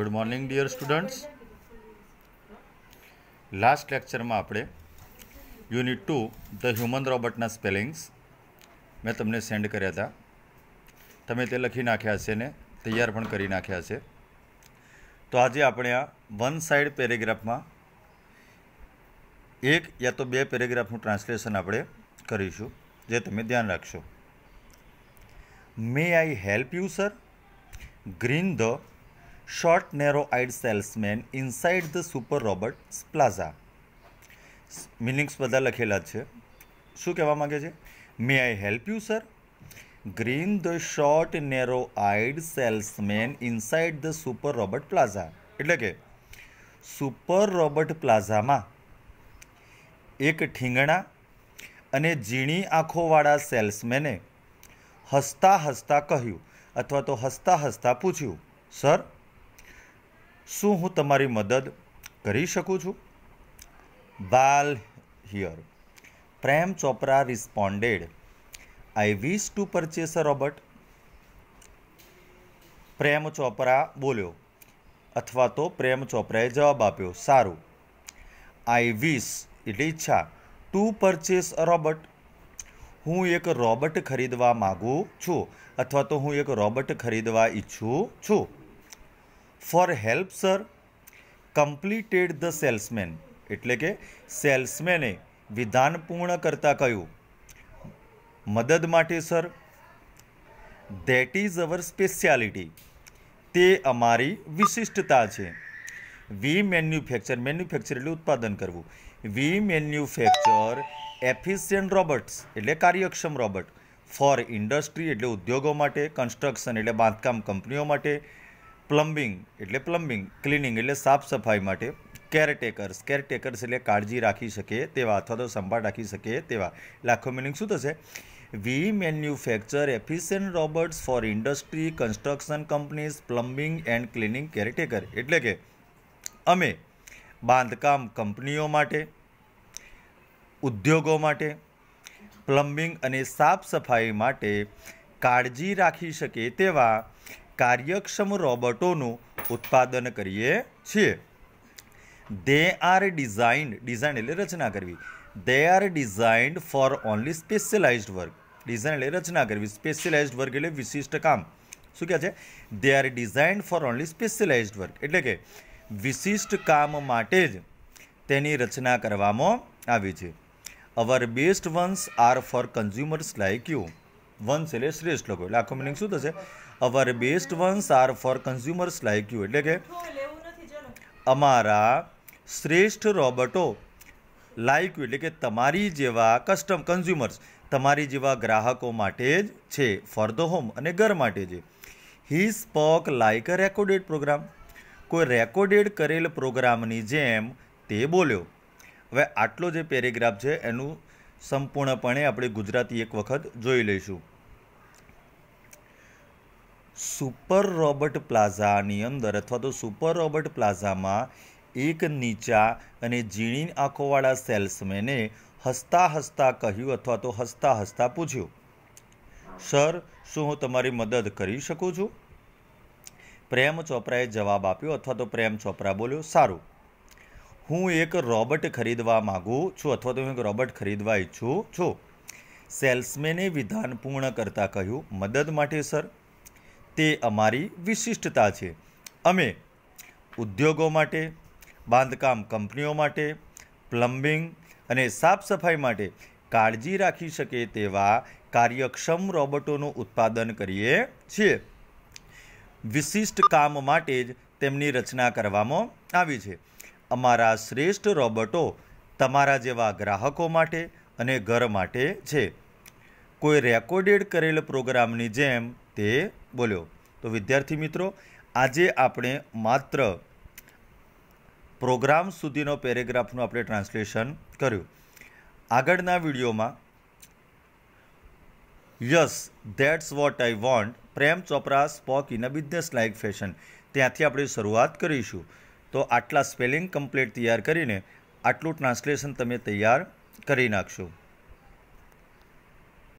good morning dear students last લેક્ચરમાં આપણે unit two the human રોબોટના સ્પેલિંગ્સ મેં તમને સેન્ડ કર્યા હતા તમે તે લખી નાખ્યા છે ને તૈયાર પણ કરી નાખ્યા છે તો આજે આપણે આ વન સાઇડ પેરેગ્રાફમાં એક યા તો બે પેરેગ્રાફનું ટ્રાન્સલેશન આપણે કરીશું જે તમે ધ્યાન રાખશો may I help you sir green the short narrow eyed salesman inside the super roberts plaza meanings બધા લખેલા છે શું કહેવા માગે છે may I help you sir green the short narrow eyed salesman inside the super robot plaza એટલે કે super Robert પ્લાઝામાં એક ઠીંગણા અને ઝીણી આંખોવાળા સેલ્સમેને હસતા હસતા કહ્યું અથવા તો હસતા હસતા પૂછ્યું સર શું હું તમારી મદદ કરી શકું છું વાલ here Prem Chopra responded I wish to purchase a robot Prem Chopra બોલ્યો અથવા તો પ્રેમ ચોપરાએ જવાબ આપ્યો સારું આઈ વિશ એટલે ઈચ્છા ટુ પરચેસ અ રોબોટ હું એક રોબર્ટ ખરીદવા માગું છું અથવા તો હું એક રોબોટ ખરીદવા ઈચ્છું છું for help sir completed the salesman એટલે કે સેલ્સમેને વિધાન પૂર્ણ કરતાં કહ્યું મદદ માટે sir that is our speciality તે અમારી વિશિષ્ટતા છે વી મેન્યુફેક્ચર મેન્યુફેક્ચર એટલે ઉત્પાદન કરવું વી મેન્યુફેક્ચર એફિશિયન્ટ રોબર્ટ્સ એટલે કાર્યક્ષમ રોબર્ટ ફોર ઇન્ડસ્ટ્રી એટલે ઉદ્યોગો માટે કન્સ્ટ્રક્શન એટલે બાંધકામ કંપનીઓ માટે પ્લમ્બિંગ એટલે પ્લમ્બિંગ ક્લિનિંગ એટલે સાફ સફાઈ માટે કેરટેકર્સ કેરટેકર્સ એટલે કાળજી રાખી શકે તેવા અથવા તો સંભાળ રાખી શકે તેવા એટલે આખો મિનિંગ શું થશે we manufacture efficient robots for industry construction companies plumbing and cleaning caretaker એટલે કે અમે બાંધકામ કંપનીઓ માટે ઉદ્યોગો માટે પ્લમ્બિંગ અને સાફ સફાઈ માટે કાળજી રાખી શકે તેવા કાર્યક્ષમ રોબોટોનું ઉત્પાદન કરીએ છીએ દે આર ડિઝાઇન્ડ ડિઝાઇન એટલે રચના કરવી they are designed for only specialised work design એટલે રચના કરવી સ્પેશિયલાઇઝ્ડ વર્ક એટલે વિશિષ્ટ કામ શું કહે છે they are designed for only specialised work એટલે કે વિશિષ્ટ કામ માટે જ તેની રચના કરવામાં આવી છે our best ones are for consumers like you ones એટલે શ્રેષ્ઠ લોકો એટલે આખો મિનિંગ શું થશે our best ones are for consumers like you એટલે કે અમારા શ્રેષ્ઠ રોબોટો લાઇક યુ એટલે કે તમારી જેવા કસ્ટમ કન્ઝ્યુમર્સ તમારી જેવા ગ્રાહકો માટે જ છે ફોર ધ હોમ અને ઘર માટે જ he spoke like a recorded programme કોઈ રેકોર્ડેડ કરેલ પ્રોગ્રામની જેમ તે બોલ્યો હવે આટલો જે પેરેગ્રાફ છે એનું સંપૂર્ણપણે આપણે ગુજરાતી એક વખત જોઈ લઈશું સુપર રોબર્ટ પ્લાઝાની અંદર અથવા તો સુપર રોબર્ટ પ્લાઝામાં એક નીચા અને ઝીણી આંખોવાળા સેલ્સમેને હસતા હસતા કહ્યું અથવા તો હસતા હસતા પૂછ્યું સર શું હું તમારી મદદ કરી શકું છું પ્રેમ ચોપરાએ જવાબ આપ્યો અથવા તો પ્રેમ ચોપરા બોલ્યો સારું હું એક રોબર્ટ ખરીદવા માગું છું અથવા તો હું એક રોબોટ ખરીદવા ઈચ્છું છું સેલ્સમેને વિધાન પૂર્ણ કરતાં કહ્યું મદદ માટે સર તે અમારી વિશિષ્ટતા છે અમે ઉદ્યોગો માટે બાંધકામ કંપનીઓ માટે પ્લમ્બિંગ અને સાફસફાઈ માટે કાળજી રાખી શકે તેવા કાર્યક્ષમ રોબોટોનું ઉત્પાદન કરીએ છીએ વિશિષ્ટ કામ માટે જ તેમની રચના કરવામાં આવી છે અમારા શ્રેષ્ઠ રોબોટો તમારા જેવા ગ્રાહકો માટે અને ઘર માટે છે કોઈ રેકોર્ડેડ કરેલ પ્રોગ્રામની જેમ તે બોલ્યો તો વિદ્યાર્થી મિત્રો આજે આપણે માત્ર પ્રોગ્રામ સુધીનો પેરેગ્રાફનું આપણે ટ્રાન્સલેશન કર્યું આગળના વિડીયોમાં yes that's what I want Prem Chopra spoke in a business like fashion ત્યાંથી આપણે શરૂઆત કરીશું તો આટલા સ્પેલિંગ કમ્પ્લીટ તૈયાર કરીને આટલું ટ્રાન્સલેશન તમે તૈયાર કરી નાખશો